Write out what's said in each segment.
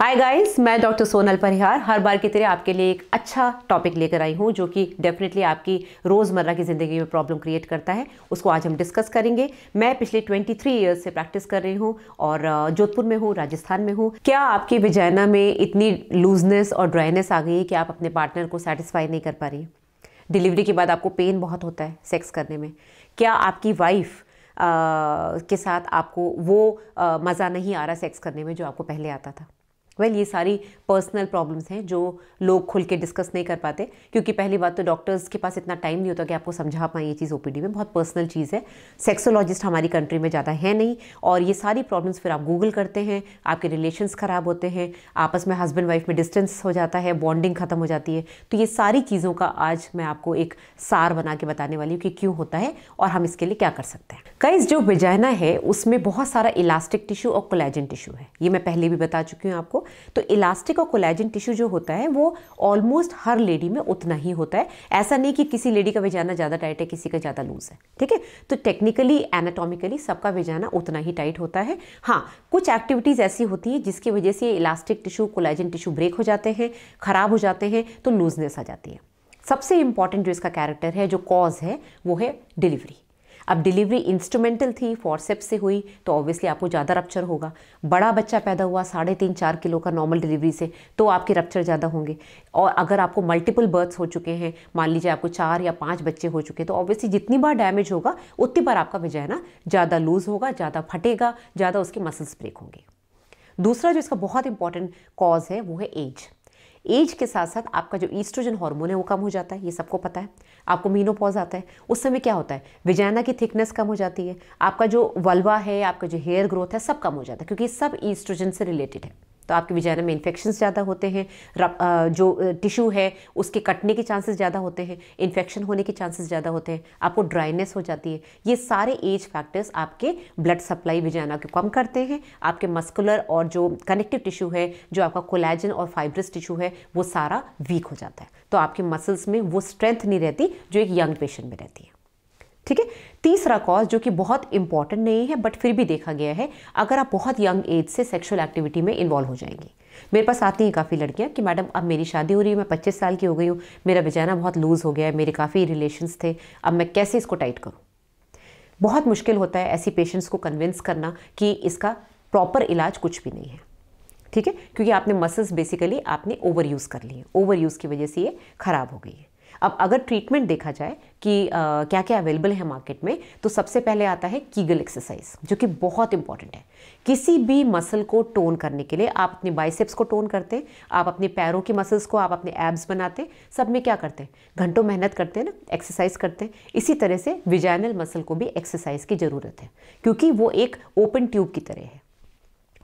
हाय guys मैं doctor Sonal Parihar हर बार की तरह आपके लिए एक अच्छा टॉपिक लेकर आई हूँ जो कि डेफिनेटली आपकी रोज़मर्रा की ज़िंदगी में प्रॉब्लम क्रिएट करता है उसको आज हम डिस्कस करेंगे मैं पिछले 23 इयर्स से प्रैक्टिस कर रही हूँ और जोधपुर में हूँ राजस्थान में हूँ क्या आपकी विजैना में इतनी लूजनेस और ड्राइनेस आ गई है कि आप अपने पार्टनर को सेटिस्फाई नहीं कर पा रही डिलीवरी के बाद आपको पेन बहुत होता है सेक्स करने में क्या आपकी वाइफ़ के साथ आपको वो मज़ा नहीं आ रहा सेक्स करने में जो आपको पहले आता था वेल well, ये सारी पर्सनल प्रॉब्लम्स हैं जो लोग खुल के डिस्कस नहीं कर पाते क्योंकि पहली बात तो डॉक्टर्स के पास इतना टाइम नहीं होता कि आपको समझा पाए ये चीज़ ओपीडी में बहुत पर्सनल चीज़ है सेक्सोलॉजिस्ट हमारी कंट्री में ज़्यादा है नहीं और ये सारी प्रॉब्लम्स फिर आप गूगल करते हैं आपके रिलेशन्स ख़राब होते हैं आपस में हस्बैंड वाइफ में डिस्टेंस हो जाता है बॉन्डिंग ख़त्म हो जाती है तो ये सारी चीज़ों का आज मैं आपको एक सार बना के बताने वाली हूँ कि क्यों होता है और हम इसके लिए क्या कर सकते हैं कई जो विजाइना है उसमें बहुत सारा इलास्टिक टिश्यू और कोलेजन टिश्यू है ये मैं पहले भी बता चुकी हूँ आपको तो इलास्टिक और कोलेजन टिश्यू जो होता है वो ऑलमोस्ट हर लेडी में उतना ही होता है ऐसा नहीं कि किसी लेडी का वेजाना ज़्यादा टाइट है किसी का ज़्यादा लूज है ठीक है तो टेक्निकली एनाटॉमिकली सबका वेजाना उतना ही टाइट होता है हाँ कुछ एक्टिविटीज़ ऐसी होती हैं जिसकी वजह से elastic tissue collagen tissue break हो जाते हैं ख़राब हो जाते हैं तो लूजनेस आ जाती है सबसे इंपॉर्टेंट जो इसका कैरेक्टर है जो कॉज है वो है डिलीवरी अब डिलीवरी इंस्ट्रूमेंटल थी फॉरसेप से हुई तो ऑब्वियसली आपको ज़्यादा रप्चर होगा बड़ा बच्चा पैदा हुआ साढ़े तीन चार किलो का नॉर्मल डिलीवरी से तो आपके रप्चर ज़्यादा होंगे और अगर आपको मल्टीपल बर्थ्स हो चुके हैं मान लीजिए आपको चार या पाँच बच्चे हो चुके हैं तो ऑब्वियसली जितनी बार डैमेज होगा उतनी बार आपका ना ज़्यादा लूज़ होगा ज़्यादा फटेगा ज़्यादा उसके मसल्स ब्रेक होंगे दूसरा जो इसका बहुत इंपॉर्टेंट कॉज है वो है एज एज के साथ साथ आपका जो ईस्ट्रोजन हार्मोन है वो कम हो जाता है ये सबको पता है आपको मीनोपॉज आता है उस समय क्या होता है विजैना की थिकनेस कम हो जाती है आपका जो वल्वा है आपका जो हेयर ग्रोथ है सब कम हो जाता है क्योंकि सब ईस्ट्रोजन से रिलेटेड है तो आपके विजाइना में इन्फेक्शन ज़्यादा होते हैं जो टिश्यू है उसके कटने के चांसेस ज़्यादा होते हैं इन्फेक्शन होने के चांसेस ज़्यादा होते हैं आपको ड्राइनेस हो जाती है ये सारे एज फैक्टर्स आपके ब्लड सप्लाई विजाइना को कम करते हैं आपके मस्कुलर और जो कनेक्टिव टिश्यू है जो आपका कोलेजन और फाइब्रस टिश्यू है वो सारा वीक हो जाता है तो आपके मसल्स में वो स्ट्रेंथ नहीं रहती जो एक यंग पेशेंट में रहती है ठीक है तीसरा कॉज जो कि बहुत इंपॉर्टेंट नहीं है बट फिर भी देखा गया है अगर आप बहुत यंग एज से सेक्सुअल एक्टिविटी में इन्वॉल्व हो जाएंगी मेरे पास आती हैं काफ़ी लड़कियाँ कि मैडम अब मेरी शादी हो रही है मैं पच्चीस साल की हो गई हूँ मेरा बेजाना बहुत लूज़ हो गया है मेरे काफ़ी रिलेशंस थे अब मैं कैसे इसको टाइट करूँ बहुत मुश्किल होता है ऐसी पेशेंट्स को कन्विंस करना कि इसका प्रॉपर इलाज कुछ भी नहीं है ठीक है क्योंकि आपने मसल्स बेसिकली आपने ओवर यूज़ कर लिए ओवर यूज़ की वजह से ये ख़राब हो गई है अब अगर ट्रीटमेंट देखा जाए कि आ, क्या क्या अवेलेबल है मार्केट में तो सबसे पहले आता है कीगल एक्सरसाइज जो कि बहुत इंपॉर्टेंट है किसी भी मसल को टोन करने के लिए आप अपने बाइसेप्स को टोन करते हैं आप अपने पैरों के मसल्स को आप अपने एब्स बनाते हैं सब में क्या करते हैं घंटों मेहनत करते हैं ना एक्सरसाइज करते हैं इसी तरह से विजैनल मसल को भी एक्सरसाइज की ज़रूरत है क्योंकि वो एक ओपन ट्यूब की तरह है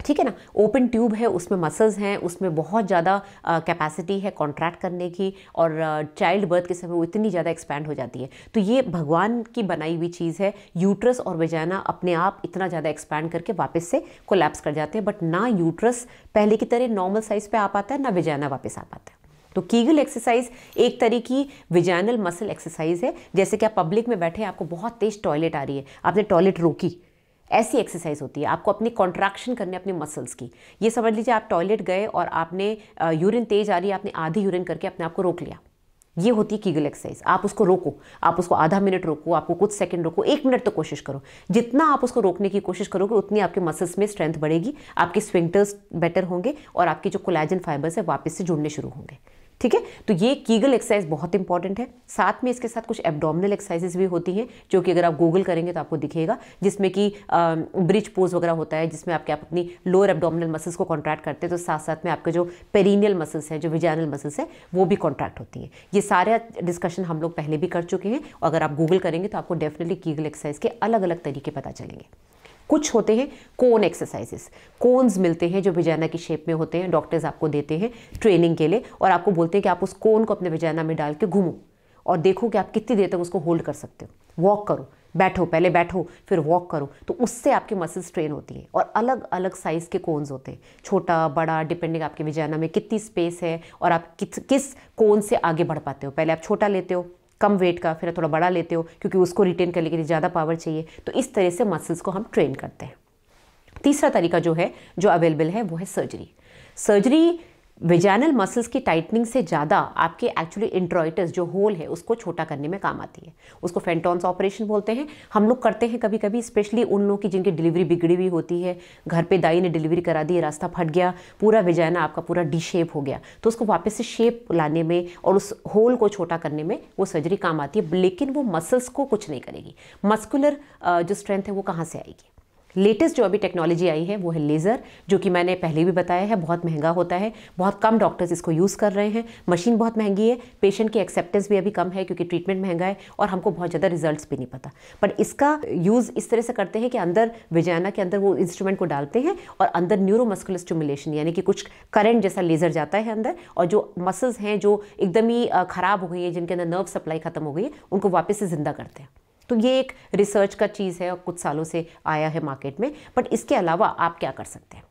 ठीक है ना ओपन ट्यूब है उसमें मसल्स हैं उसमें बहुत ज़्यादा कैपेसिटी है कॉन्ट्रैक्ट करने की और चाइल्ड बर्थ के समय वो इतनी ज़्यादा एक्सपैंड हो जाती है तो ये भगवान की बनाई हुई चीज़ है यूट्रस और वेजाना अपने आप इतना ज़्यादा एक्सपैंड करके वापस से कोलैप्स कर जाते हैं बट ना यूट्रस पहले की तरह नॉर्मल साइज़ पर आ पाता है ना वेजाना वापस आ पाता है तो कीगल एक्सरसाइज एक तरह की विजैनल मसल एक्सरसाइज है जैसे कि आप पब्लिक में बैठे आपको बहुत तेज़ टॉयलेट आ रही है आपने टॉयलेट रोकी ऐसी एक्सरसाइज होती है आपको अपनी कॉन्ट्रैक्शन करने अपने मसल्स की ये समझ लीजिए आप टॉयलेट गए और आपने यूरिन तेज आ रही है आपने आधी यूरिन करके अपने आप को रोक लिया ये होती है कीगल एक्सरसाइज आप उसको रोको आप उसको आधा मिनट रोको आपको कुछ सेकंड रोको एक मिनट तो कोशिश करो जितना आप उसको रोकने की कोशिश करोगे उतनी आपके मसल्स में स्ट्रेंथ बढ़ेगी आपके स्विंगटर्स बेटर होंगे और आपके जो कोलाइजन फाइबर्स है वापस से जुड़ने शुरू होंगे ठीक है तो ये कीगल एक्सरसाइज बहुत इंपॉर्टेंट है साथ में इसके साथ कुछ एब्डोमिनल एक्सरसाइजेज भी होती हैं जो कि अगर आप गूगल करेंगे तो आपको दिखेगा जिसमें कि ब्रिज पोज वगैरह होता है जिसमें आपके आप अपनी लोअर एब्डोमिनल मसल्स को कॉन्ट्रैक्ट करते हैं तो साथ साथ में आपके जो पेरिनियल मसल्स हैं जो विजानल मसल्स हैं वो भी कॉन्ट्रैक्ट होती हैं ये सारे डिस्कशन हम लोग पहले भी कर चुके हैं और अगर आप गूगल करेंगे तो आपको डेफिनेटली कीगल एक्सरसाइज के अलग अलग तरीके पता चलेंगे कुछ होते हैं कोन एक्सरसाइजेस कोन्स मिलते हैं जो भिजाना की शेप में होते हैं डॉक्टर्स आपको देते हैं ट्रेनिंग के लिए और आपको बोलते हैं कि आप उस कोन को अपने भिजाना में डाल के घूमो और देखो कि आप कितनी देर तक उसको होल्ड कर सकते हो वॉक करो बैठो पहले बैठो फिर वॉक करो तो उससे आपकी मसल्स ट्रेन होती हैं और अलग अलग साइज़ के कोन्स होते हैं छोटा बड़ा डिपेंडिंग आपके विजाना में कितनी स्पेस है और आप किस किस कोन से आगे बढ़ पाते हो पहले आप छोटा लेते हो कम वेट का फिर थोड़ा बड़ा लेते हो क्योंकि उसको रिटेन करने के लिए ज़्यादा पावर चाहिए तो इस तरह से मसल्स को हम ट्रेन करते हैं तीसरा तरीका जो है जो अवेलेबल है वो है सर्जरी सर्जरी विजैनल मसल्स की टाइटनिंग से ज़्यादा आपके एक्चुअली इंट्रोइटस जो होल है उसको छोटा करने में काम आती है उसको फेंटॉन्स ऑपरेशन बोलते हैं हम लोग करते हैं कभी कभी स्पेशली उन लोगों की जिनकी डिलीवरी बिगड़ी हुई होती है घर पे दाई ने डिलीवरी करा दी रास्ता फट गया पूरा विजैना आपका पूरा डी शेप हो गया तो उसको वापस से शेप लाने में और उस होल को छोटा करने में वो सर्जरी काम आती है लेकिन वो मसल्स को कुछ नहीं करेगी मस्कुलर जो स्ट्रेंथ है वो कहाँ से आएगी लेटेस्ट जो अभी टेक्नोलॉजी आई है वो है लेज़र जो कि मैंने पहले भी बताया है बहुत महंगा होता है बहुत कम डॉक्टर्स इसको यूज़ कर रहे हैं मशीन बहुत महंगी है पेशेंट की एक्सेप्टेंस भी अभी कम है क्योंकि ट्रीटमेंट महंगा है और हमको बहुत ज़्यादा रिजल्ट भी नहीं पता बट इसका यूज़ इस तरह से करते हैं कि अंदर विजाना के अंदर वो इंस्ट्रूमेंट को डालते हैं और अंदर न्यूरोमस्कुलर स्टिमुलेशन यानी कि कुछ करंट जैसा लेज़र जाता है अंदर और जो मसल्स हैं जो एकदम ही ख़राब हो गई है जिनके अंदर नर्व सप्लाई ख़त्म हो गई है उनको वापस से ज़िंदा करते हैं तो ये एक रिसर्च का चीज़ है और कुछ सालों से आया है मार्केट में बट इसके अलावा आप क्या कर सकते हैं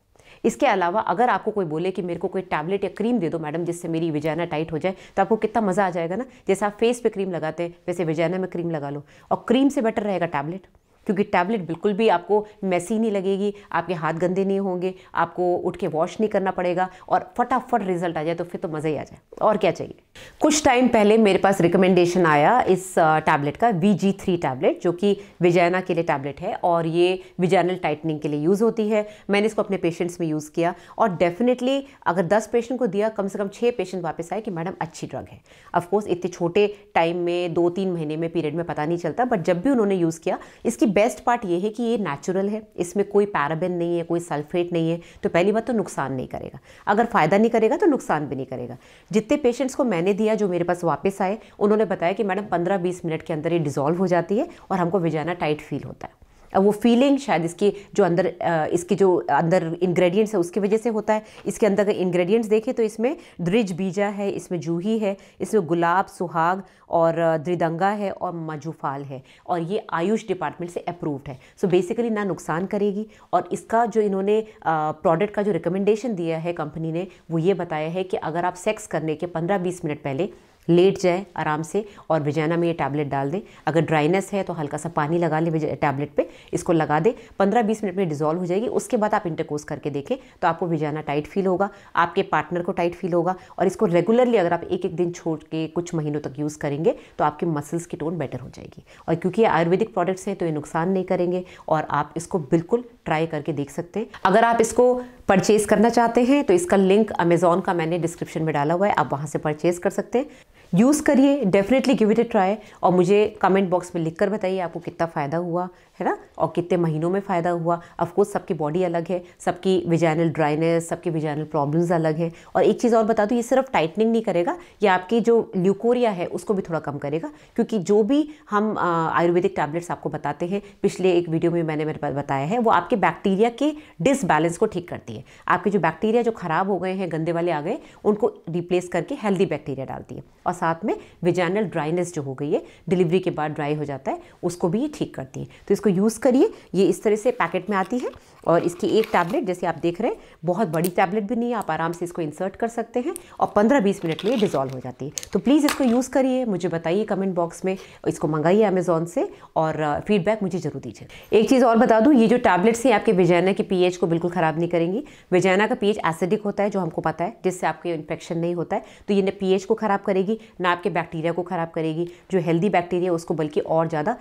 इसके अलावा अगर आपको कोई बोले कि मेरे को कोई टैबलेट या क्रीम दे दो मैडम जिससे मेरी विजाना टाइट हो जाए तो आपको कितना मज़ा आ जाएगा ना जैसे आप फेस पे क्रीम लगाते हैं वैसे विजाना में क्रीम लगा लो और क्रीम से बेटर रहेगा टैबलेट क्योंकि टैबलेट बिल्कुल भी आपको मैसी नहीं लगेगी आपके हाथ गंदे नहीं होंगे आपको उठ के वॉश नहीं करना पड़ेगा और फटाफट रिजल्ट आ जाए तो फिर तो मज़ा ही आ जाए और क्या चाहिए कुछ टाइम पहले मेरे पास रिकमेंडेशन आया इस टैबलेट का वी जी थ्री टैबलेट जो कि विजैना के लिए टैबलेट है और ये विजैनल टाइटनिंग के लिए यूज़ होती है मैंने इसको अपने पेशेंट्स में यूज़ किया और डेफिनेटली अगर दस पेशेंट को दिया कम से कम छः पेशेंट वापस आए कि मैडम अच्छी ड्रग है अफकोर्स इतने छोटे टाइम में दो तीन महीने में पीरियड में पता नहीं चलता बट जब भी उन्होंने यूज़ किया इसकी बेस्ट पार्ट ये है कि ये नेचुरल है इसमें कोई पैराबेन नहीं है कोई सल्फेट नहीं है तो पहली बात तो नुकसान नहीं करेगा अगर फ़ायदा नहीं करेगा तो नुकसान भी नहीं करेगा जितने पेशेंट्स को मैंने दिया जो मेरे पास वापस आए उन्होंने बताया कि मैडम पंद्रह बीस मिनट के अंदर ये डिज़ोल्व हो जाती है और हमको विजाना टाइट फील होता है वो फीलिंग शायद इसकी जो अंदर इसके जो अंदर इंग्रेडिएंट्स है उसकी वजह से होता है इसके अंदर अगर इंग्रेडिएंट्स देखें तो इसमें द्रिज बीजा है इसमें जूही है इसमें गुलाब सुहाग और द्रिदंगा है और मजूफाल है और ये आयुष डिपार्टमेंट से अप्रूव्ड है सो so बेसिकली ना नुकसान करेगी और इसका जो इन्होंने प्रोडक्ट का जो रिकमेंडेशन दिया है कंपनी ने वो ये बताया है कि अगर आप सेक्स करने के पंद्रह बीस मिनट पहले लेट जाए आराम से और विजैना में ये टैबलेट डाल दें अगर ड्राइनेस है तो हल्का सा पानी लगा लें टैबलेट पे इसको लगा दें 15-20 मिनट में डिजॉल्व हो जाएगी उसके बाद आप इंटरकोर्स करके देखें तो आपको विजाना टाइट फील होगा आपके पार्टनर को टाइट फील होगा और इसको रेगुलरली अगर आप एक एक दिन छोड़ के कुछ महीनों तक यूज़ करेंगे तो आपके मसल्स की टोन बेटर हो जाएगी और क्योंकि आयुर्वेदिक प्रोडक्ट्स हैं तो ये नुकसान नहीं करेंगे और आप इसको बिल्कुल ट्राई करके देख सकते हैं अगर आप इसको परचेज़ करना चाहते हैं तो इसका लिंक अमेजोन का मैंने डिस्क्रिप्शन में डाला हुआ है आप वहाँ से परचेज़ कर सकते हैं यूज़ करिए definitely give it a try और मुझे कमेंट बॉक्स में लिखकर बताइए आपको कितना फ़ायदा हुआ है ना और कितने महीनों में फ़ायदा हुआ अफकोर्स सबकी बॉडी अलग है सबकी विजाइनल ड्राइनेस सबकी विजाइनल प्रॉब्लम्स अलग हैं और एक चीज़ और बता दूँ ये सिर्फ टाइटनिंग नहीं करेगा ये आपकी जो ल्यूकोरिया है उसको भी थोड़ा कम करेगा क्योंकि जो भी हम आयुर्वेदिक टैबलेट्स आपको बताते हैं पिछले एक वीडियो में मैंने मेरे पास बताया है वो आपके बैक्टीरिया के डिसबैलेंस को ठीक करती है आपके जो बैक्टीरिया जो ख़राब हो गए हैं गंदे वाले आ गए उनको रिप्लेस करके हेल्दी बैक्टीरिया डालती है और साथ में विजाइनल ड्राइनेस जो हो गई है डिलीवरी के बाद ड्राई हो जाता है उसको भी ये ठीक करती है तो इसको इसको यूज़ करिए ये इस तरह से पैकेट में आती है और इसकी एक टैबलेट जैसे आप देख रहे हैं बहुत बड़ी टैबलेट भी नहीं है आप आराम से इसको इंसर्ट कर सकते हैं और 15-20 मिनट में ये डिजॉल्व हो जाती है तो प्लीज़ इसको यूज़ करिए मुझे बताइए कमेंट बॉक्स में इसको मंगाइए अमेज़ोन से और फीडबैक मुझे ज़रूर दीजिए एक चीज़ और बता दूँ ये जो टैबलेट्स हैं आपके विजैना के पी को बिल्कुल ख़राब नहीं करेंगी विजैना का पी एसिडिक होता है जो हमको पता है जिससे आपके इन्फेक्शन नहीं होता है तो ये ना पी को ख़राब करेगी ना आपके बैक्टीरिया को ख़राब करेगी जो हेल्दी बैक्टीरिया उसको बल्कि और ज़्यादा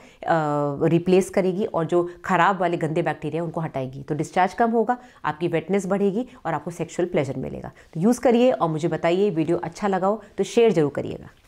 रिप्लेस करेगी करेगी और जो खराब वाले गंदे बैक्टीरिया उनको हटाएगी तो डिस्चार्ज कम होगा आपकी वेटनेस बढ़ेगी और आपको सेक्शुअल प्लेजर मिलेगा तो यूज़ करिए और मुझे बताइए वीडियो अच्छा लगाओ तो शेयर जरूर करिएगा